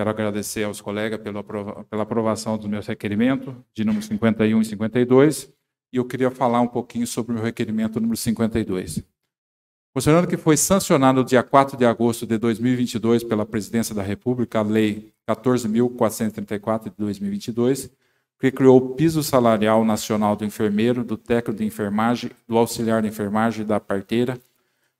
Quero agradecer aos colegas pela, aprova pela aprovação dos meus requerimentos, de número 51 e 52, e eu queria falar um pouquinho sobre o meu requerimento número 52. Considerando que foi sancionado no dia 4 de agosto de 2022 pela Presidência da República a Lei 14.434 de 2022, que criou o piso salarial nacional do enfermeiro, do técnico de enfermagem, do auxiliar de enfermagem e da parteira,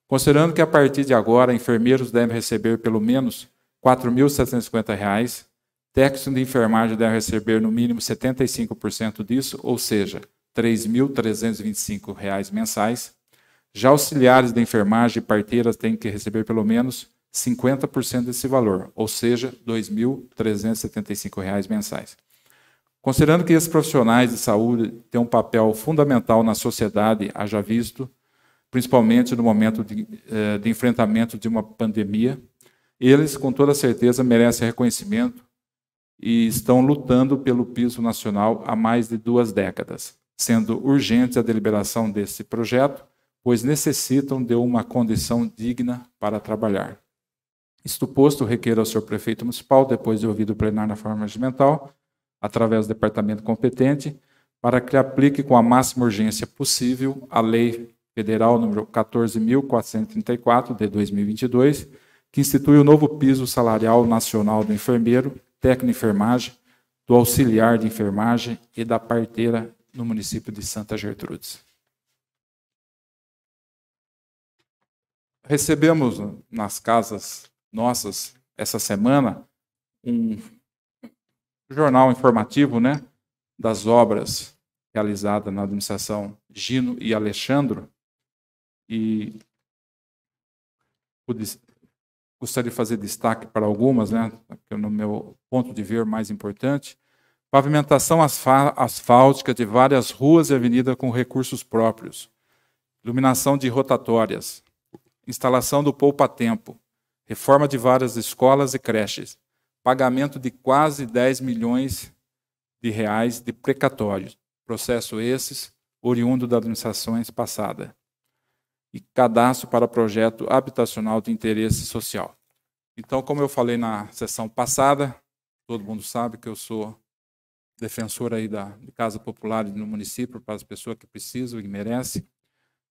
considerando que a partir de agora enfermeiros devem receber pelo menos R$ reais. Técnico de enfermagem deve receber no mínimo 75% disso, ou seja, R$ 3.325 mensais. Já auxiliares de enfermagem e parteiras têm que receber pelo menos 50% desse valor, ou seja, R$ 2.375 mensais. Considerando que esses profissionais de saúde têm um papel fundamental na sociedade, haja visto, principalmente no momento de, eh, de enfrentamento de uma pandemia, eles com toda certeza merecem reconhecimento e estão lutando pelo piso nacional há mais de duas décadas, sendo urgente a deliberação desse projeto, pois necessitam de uma condição digna para trabalhar. Isto posto, requer ao senhor prefeito municipal, depois de ouvido o plenário na forma regimental, através do departamento competente, para que aplique com a máxima urgência possível a Lei Federal número 14.434, de 2022, que institui o novo piso salarial nacional do enfermeiro, técnico enfermagem, do auxiliar de enfermagem e da parteira no município de Santa Gertrudes. Recebemos nas casas nossas essa semana um jornal informativo, né, das obras realizadas na administração Gino e Alexandro e gostaria de fazer destaque para algumas, né, no meu ponto de ver mais importante. Pavimentação asfáltica de várias ruas e avenidas com recursos próprios. Iluminação de rotatórias. Instalação do poupa-tempo. Reforma de várias escolas e creches. Pagamento de quase 10 milhões de reais de precatórios. Processo esses oriundo das administrações passada e cadastro para projeto habitacional de interesse social. Então, como eu falei na sessão passada, todo mundo sabe que eu sou defensor aí da de Casa Popular no município para as pessoas que precisam e merecem.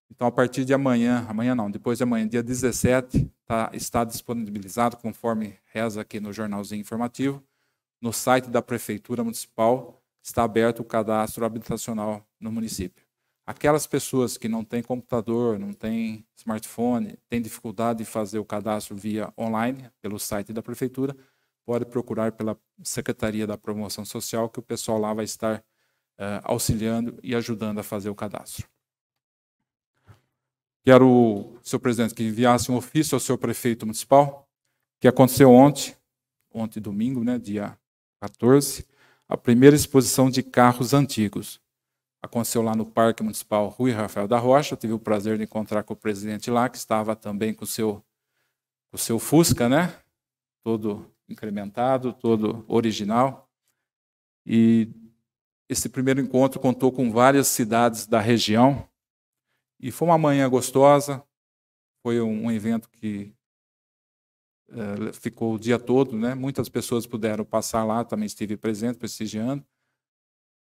Então, a partir de amanhã, amanhã não, depois de amanhã, dia 17, tá, está disponibilizado, conforme reza aqui no jornalzinho informativo, no site da Prefeitura Municipal, está aberto o cadastro habitacional no município. Aquelas pessoas que não têm computador, não têm smartphone, têm dificuldade de fazer o cadastro via online, pelo site da prefeitura, pode procurar pela Secretaria da Promoção Social, que o pessoal lá vai estar uh, auxiliando e ajudando a fazer o cadastro. Quero, senhor presidente, que enviasse um ofício ao seu prefeito municipal, que aconteceu ontem, ontem domingo, né, dia 14, a primeira exposição de carros antigos. Aconteceu lá no Parque Municipal Rui Rafael da Rocha. tive o prazer de encontrar com o presidente lá, que estava também com o seu, com o seu Fusca, né? Todo incrementado, todo original. E esse primeiro encontro contou com várias cidades da região. E foi uma manhã gostosa. Foi um evento que eh, ficou o dia todo, né? Muitas pessoas puderam passar lá, também estive presente, prestigiando.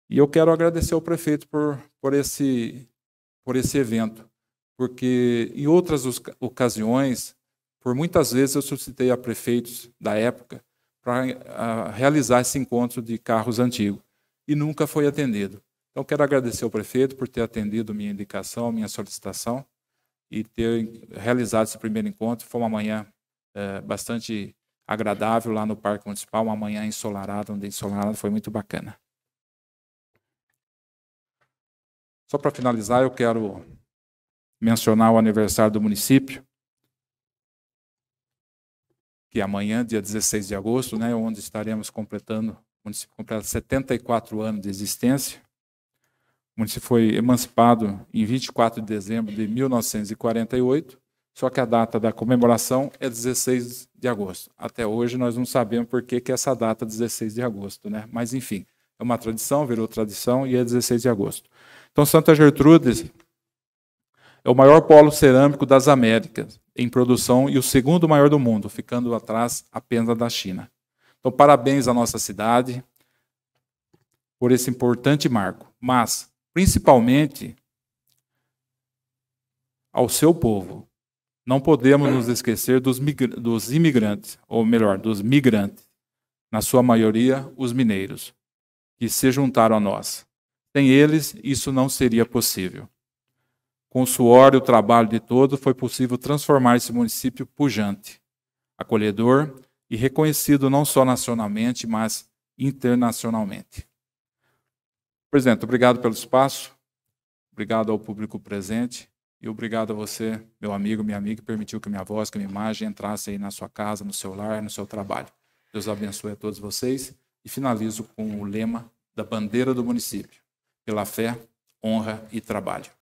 E eu quero agradecer ao prefeito por, por, esse, por esse evento, porque em outras ocasiões, por muitas vezes eu solicitei a prefeitos da época para realizar esse encontro de carros antigos e nunca foi atendido. Então quero agradecer ao prefeito por ter atendido minha indicação, minha solicitação e ter realizado esse primeiro encontro. Foi uma manhã é, bastante agradável lá no Parque Municipal, uma manhã ensolarada, onde é ensolarada foi muito bacana. Só para finalizar, eu quero mencionar o aniversário do município, que é amanhã, dia 16 de agosto, né, onde estaremos completando, o município completa 74 anos de existência. O município foi emancipado em 24 de dezembro de 1948, só que a data da comemoração é 16 de agosto. Até hoje nós não sabemos por que, que essa data 16 de agosto, né? Mas enfim, é uma tradição, virou tradição e é 16 de agosto. Então, Santa Gertrudes é o maior polo cerâmico das Américas em produção e o segundo maior do mundo, ficando atrás apenas da China. Então, parabéns à nossa cidade por esse importante marco, mas principalmente ao seu povo. Não podemos nos esquecer dos, dos imigrantes, ou melhor, dos migrantes, na sua maioria, os mineiros que se juntaram a nós. Sem eles, isso não seria possível. Com o suor e o trabalho de todos, foi possível transformar esse município pujante, acolhedor e reconhecido não só nacionalmente, mas internacionalmente. Presidente, obrigado pelo espaço, obrigado ao público presente e obrigado a você, meu amigo, minha amiga, que permitiu que minha voz, que minha imagem entrasse aí na sua casa, no seu lar, no seu trabalho. Deus abençoe a todos vocês. E finalizo com o lema da bandeira do município: pela fé, honra e trabalho.